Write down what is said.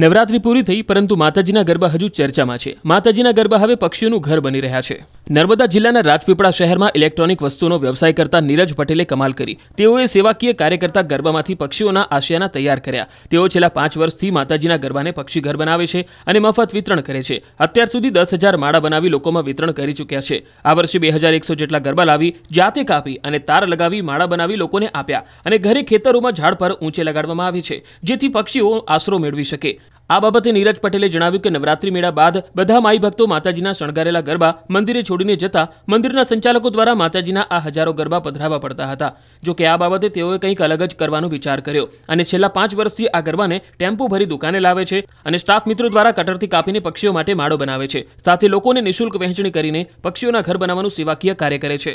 નવરાત્રી પૂરી થઈ પરંતુ માતાજીના ગરબા હજુ ચર્ચામાં છે માતાજીના ગરબા હવે પક્ષીઓનું ઘર બની રહ્યા છે નર્મદા જિલ્લાના રાજપીપળા શહેરમાં ઇલેક્ટ્રોનિક વસ્તુનો વ્યવસાય કરતા નીરજ પટેલે કમાલ કરી તેઓએ સેવાકીય કાર્ય કરતા ગરબામાંથી પક્ષીઓના આશિયાના તૈયાર કર્યા તેઓ છેલ્લા પાંચ વર્ષથી માતાજીના ગરબાને પક્ષી ઘર બનાવે છે અને મફત વિતરણ કરે છે અત્યાર સુધી દસ હજાર માળા બનાવી લોકોમાં વિતરણ કરી ચૂક્યા છે આ વર્ષે બે હજાર એકસો જેટલા ગરબા લાવી જાતે કાપી અને તાર લગાવી માળા બનાવી લોકોને આપ્યા અને ઘરે ખેતરોમાં ઝાડ પર ઊંચે લગાડવામાં આવે છે જેથી પક્ષીઓ આશરો મેળવી શકે આ બાબતે નીરજ પટેલે જણાવ્યું કે નવરાત્રી મેળા બાદ બધા માઈ ભક્તો માતાજીના શણગારેલા ગરબા મંદિરે છોડીને જતા મંદિરના સંચાલકો દ્વારા માતાજીના આ હજારો ગરબા પધરાવા પડતા હતા જો કે આ બાબતે તેઓએ કંઈક અલગ જ કરવાનો વિચાર કર્યો અને છેલ્લા પાંચ વર્ષથી આ ગરબાને ટેમ્પો ભરી દુકાને લાવે છે અને સ્ટાફ મિત્રો દ્વારા કટરથી કાપીને પક્ષીઓ માટે માળો બનાવે છે સાથે લોકોને નિઃશુલ્ક વહેંચણી કરીને પક્ષીઓના ઘર બનાવવાનું સેવાકીય કાર્ય કરે છે